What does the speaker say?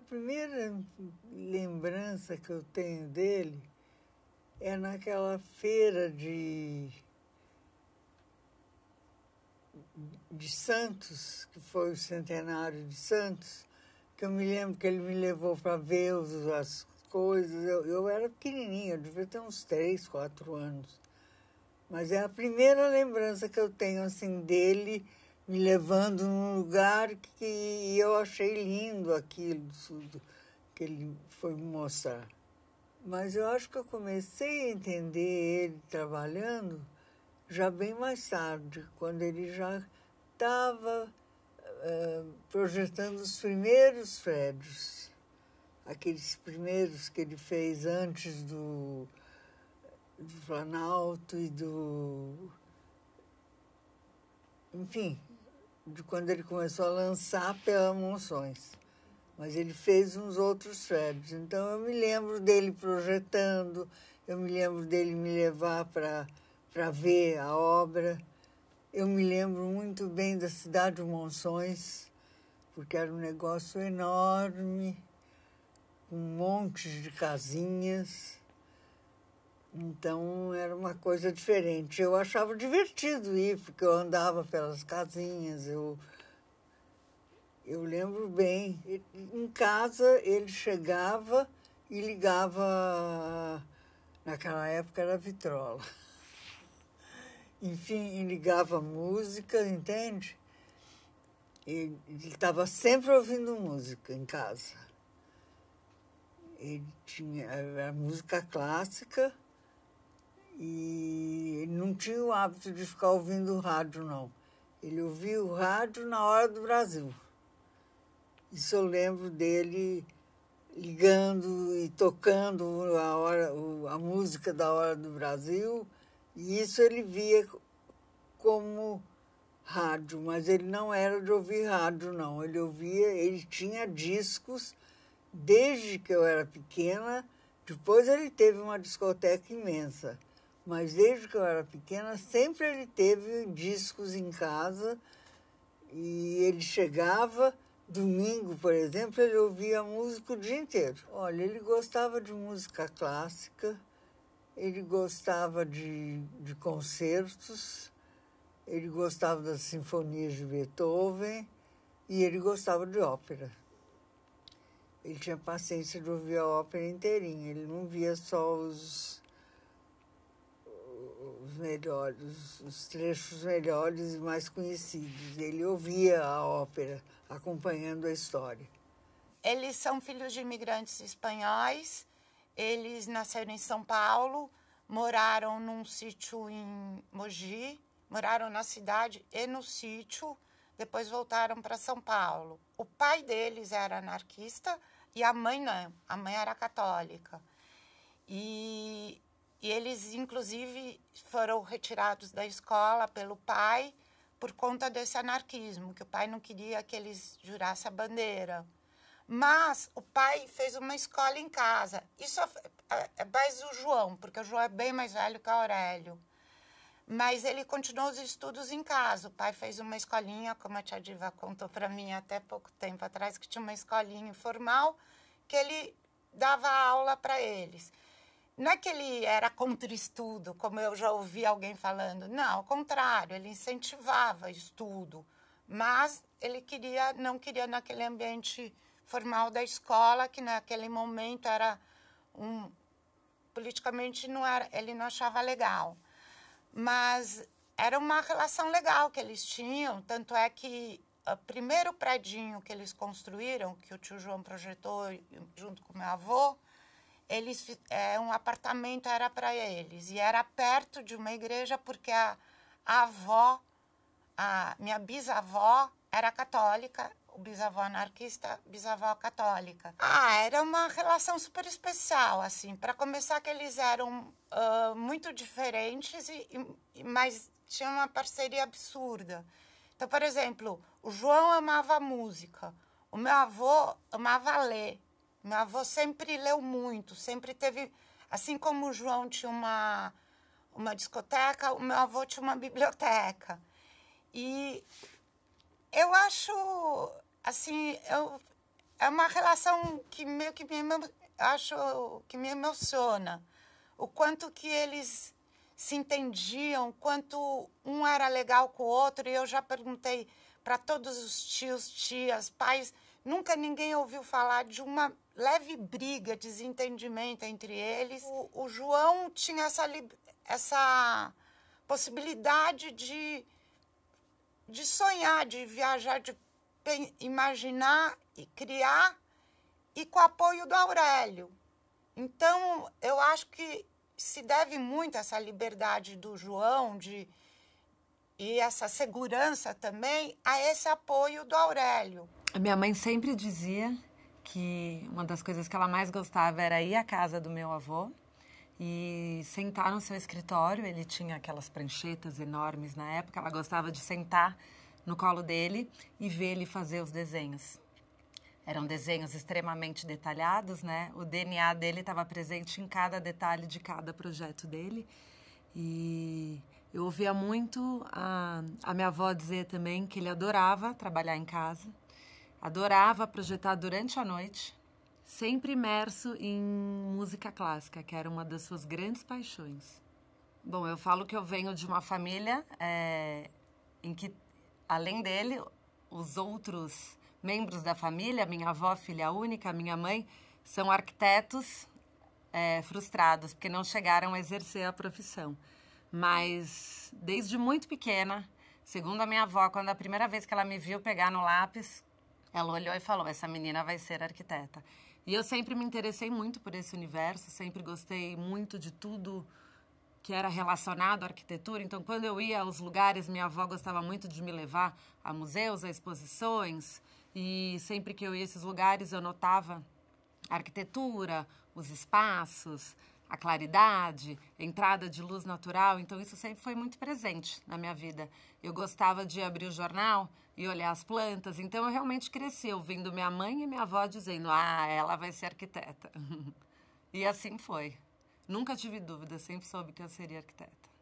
a primeira lembrança que eu tenho dele é naquela feira de de Santos, que foi o centenário de Santos, que eu me lembro que ele me levou para ver as coisas. Eu, eu era pequenininha, eu devia ter uns três, quatro anos. Mas é a primeira lembrança que eu tenho assim dele me levando num lugar que eu achei lindo aquilo tudo que ele foi me mostrar. Mas eu acho que eu comecei a entender ele trabalhando já bem mais tarde, quando ele já estava uh, eh, projetando os primeiros prédios, aqueles primeiros que ele fez antes do, do Planalto e do. Enfim, de quando ele começou a lançar pela Monções. Mas ele fez uns outros febres. Então eu me lembro dele projetando, eu me lembro dele me levar para ver a obra. Eu me lembro muito bem da cidade de Monções, porque era um negócio enorme, um monte de casinhas. Então era uma coisa diferente. Eu achava divertido ir, porque eu andava pelas casinhas, eu, eu lembro bem. Em casa ele chegava e ligava, naquela época era vitrola. Enfim, ligava música, entende? Ele estava sempre ouvindo música em casa. Ele tinha a música clássica e não tinha o hábito de ficar ouvindo rádio, não. Ele ouvia o rádio na hora do Brasil. Isso eu lembro dele ligando e tocando a, hora, a música da Hora do Brasil. E isso ele via como rádio, mas ele não era de ouvir rádio, não. Ele ouvia, ele tinha discos desde que eu era pequena. Depois ele teve uma discoteca imensa mas desde que eu era pequena sempre ele teve discos em casa e ele chegava domingo, por exemplo, ele ouvia música o dia inteiro. Olha, ele gostava de música clássica, ele gostava de, de concertos, ele gostava das sinfonias de Beethoven e ele gostava de ópera. Ele tinha paciência de ouvir a ópera inteirinha, ele não via só os melhores, os trechos melhores e mais conhecidos. Ele ouvia a ópera, acompanhando a história. Eles são filhos de imigrantes espanhóis. Eles nasceram em São Paulo, moraram num sítio em Mogi, moraram na cidade e no sítio. Depois voltaram para São Paulo. O pai deles era anarquista e a mãe não. A mãe era católica. E e eles, inclusive, foram retirados da escola pelo pai por conta desse anarquismo, que o pai não queria que eles jurassem a bandeira. Mas o pai fez uma escola em casa. Isso é, é, é mais o João, porque o João é bem mais velho que o Aurélio. Mas ele continuou os estudos em casa. O pai fez uma escolinha, como a tia Diva contou para mim até pouco tempo atrás, que tinha uma escolinha informal que ele dava aula para eles. Não é que ele era contra estudo, como eu já ouvi alguém falando. Não, ao contrário, ele incentivava estudo, mas ele queria, não queria naquele ambiente formal da escola, que naquele momento era um politicamente não era, ele não achava legal. Mas era uma relação legal que eles tinham, tanto é que o primeiro pradinho que eles construíram, que o tio João projetou junto com meu avô, eles é, um apartamento era para eles e era perto de uma igreja porque a, a avó, a minha bisavó era católica, o bisavô anarquista, bisavó católica. Ah, era uma relação super especial, assim. Para começar, que eles eram uh, muito diferentes, e, e, mas tinha uma parceria absurda. Então, por exemplo, o João amava música, o meu avô amava ler, minha avó sempre leu muito, sempre teve. Assim como o João tinha uma, uma discoteca, o meu avô tinha uma biblioteca. E eu acho, assim, eu, é uma relação que meio que me, acho que me emociona. O quanto que eles se entendiam, quanto um era legal com o outro. E eu já perguntei para todos os tios, tias, pais Nunca ninguém ouviu falar de uma leve briga, desentendimento entre eles. O, o João tinha essa, essa possibilidade de, de sonhar, de viajar, de imaginar e criar, e com o apoio do Aurélio. Então, eu acho que se deve muito essa liberdade do João de, e essa segurança também a esse apoio do Aurélio. A minha mãe sempre dizia que uma das coisas que ela mais gostava era ir à casa do meu avô e sentar no seu escritório. Ele tinha aquelas pranchetas enormes na época, ela gostava de sentar no colo dele e ver ele fazer os desenhos. Eram desenhos extremamente detalhados, né? O DNA dele estava presente em cada detalhe de cada projeto dele. E eu ouvia muito a, a minha avó dizer também que ele adorava trabalhar em casa, Adorava projetar durante a noite, sempre imerso em música clássica, que era uma das suas grandes paixões. Bom, eu falo que eu venho de uma família é, em que, além dele, os outros membros da família, minha avó, filha única, minha mãe, são arquitetos é, frustrados, porque não chegaram a exercer a profissão. Mas desde muito pequena, segundo a minha avó, quando a primeira vez que ela me viu pegar no lápis, ela olhou e falou: essa menina vai ser arquiteta. E eu sempre me interessei muito por esse universo, sempre gostei muito de tudo que era relacionado à arquitetura. Então, quando eu ia aos lugares, minha avó gostava muito de me levar a museus, a exposições. E sempre que eu ia a esses lugares, eu notava a arquitetura, os espaços a claridade, entrada de luz natural, então isso sempre foi muito presente na minha vida. Eu gostava de abrir o jornal e olhar as plantas, então eu realmente cresci ouvindo minha mãe e minha avó dizendo: "Ah, ela vai ser arquiteta". e assim foi. Nunca tive dúvida, sempre soube que eu seria arquiteta.